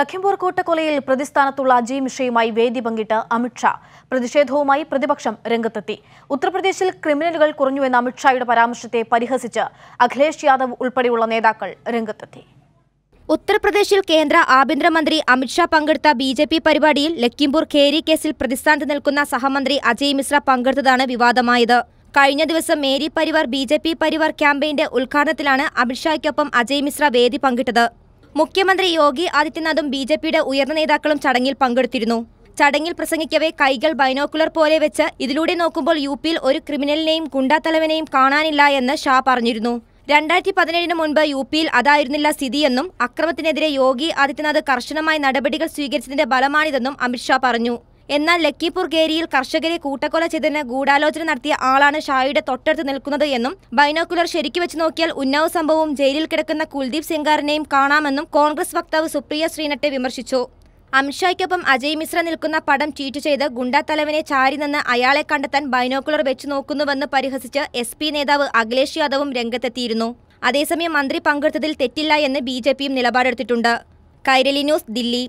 ലഖിംപൂർ കൂട്ടക്കൊലയിൽ പ്രതിസ്ഥാനത്തുള്ള അജയ് മിശ്രയുമായി വേദി പങ്കിട്ട് അമിത്ഷാ പ്രതിഷേധവുമായി പ്രതിപക്ഷം രംഗത്തെത്തി ഉത്തർപ്രദേശിൽ ക്രിമിനലുകൾ കുറഞ്ഞുവെന്ന അമിത്ഷായുടെ പരാമർശത്തെ പരിഹസിച്ച് അഖിലേഷ് യാദവ് ഉൾപ്പെടെയുള്ള നേതാക്കൾ രംഗത്തെത്തി ഉത്തർപ്രദേശിൽ കേന്ദ്ര ആഭ്യന്തരമന്ത്രി അമിത്ഷാ പങ്കെടുത്ത ബി ജെ പി പരിപാടിയിൽ ലഖിംപൂർ ഖേരി കേസിൽ പ്രതിസ്ഥാനത്ത് നിൽക്കുന്ന സഹമന്ത്രി അജയ് മിശ്ര പങ്കെടുത്തതാണ് വിവാദമായത് കഴിഞ്ഞ ദിവസം Meri Parivar B J P Parivar ക്യാമ്പയിന്റെ ഉദ്ഘാടനത്തിലാണ് അമിത്ഷായ്ക്കൊപ്പം അജയ് മിശ്ര വേദി പങ്കിട്ടത് മുഖ്യമന്ത്രി യോഗി ആദിത്യനാഥും ബി ഉയർന്ന നേതാക്കളും ചടങ്ങിൽ പങ്കെടുത്തിരുന്നു ചടങ്ങിൽ പ്രസംഗിക്കവേ കൈകൾ ബൈനോക്കുലർ പോലെ വെച്ച് ഇതിലൂടെ നോക്കുമ്പോൾ യു ഒരു ക്രിമിനലിനെയും ഗുണ്ടാത്തലവനെയും കാണാനില്ല എന്ന് ഷാ പറഞ്ഞിരുന്നു രണ്ടായിരത്തി പതിനേഴിന് മുൻപ് യു പിയിൽ അതായിരുന്നില്ല സ്ഥിതിയെന്നും അക്രമത്തിനെതിരെ യോഗി ആദിത്യനാഥ് കർശനമായ നടപടികൾ സ്വീകരിച്ചതിന്റെ ബലമാണിതെന്നും അമിത്ഷാ പറഞ്ഞു എന്നാൽ ലക്കിപൂർ ഗേരിയിൽ കർഷകരെ കൂട്ടക്കൊല ചെയ്തതിന് ഗൂഢാലോചന നടത്തിയ ആളാണ് ഷായുടെ തൊട്ടടുത്ത് നിൽക്കുന്നത് എന്നും ബൈനോക്കുലർ ശരിക്കു വെച്ച് നോക്കിയാൽ ഉന്നാവ് സംഭവവും ജയിലിൽ കിടക്കുന്ന കുൽദീപ് സിംഗാറിനെയും കാണാമെന്നും കോൺഗ്രസ് വക്താവ് സുപ്രിയ ശ്രീനട്ടെ വിമർശിച്ചു അംഷായ്ക്കൊപ്പം അജയ് മിശ്ര നിൽക്കുന്ന പടം ട്വീറ്റ് ചെയ്ത് ഗുണ്ടാത്തലവനെ ചാരി നിന്ന് അയാളെ കണ്ടെത്താൻ ബൈനോക്കുലർ വെച്ച് നോക്കുന്നുവെന്ന് പരിഹസിച്ച് എസ് പി നേതാവ് അഖിലേഷ് യാദവും രംഗത്തെത്തിയിരുന്നു അതേസമയം മന്ത്രി പങ്കെടുത്തതിൽ തെറ്റില്ല എന്ന് ബി ജെ പിയും നിലപാടെടുത്തിട്ടുണ്ട് കൈരളി ന്യൂസ് ദില്ലി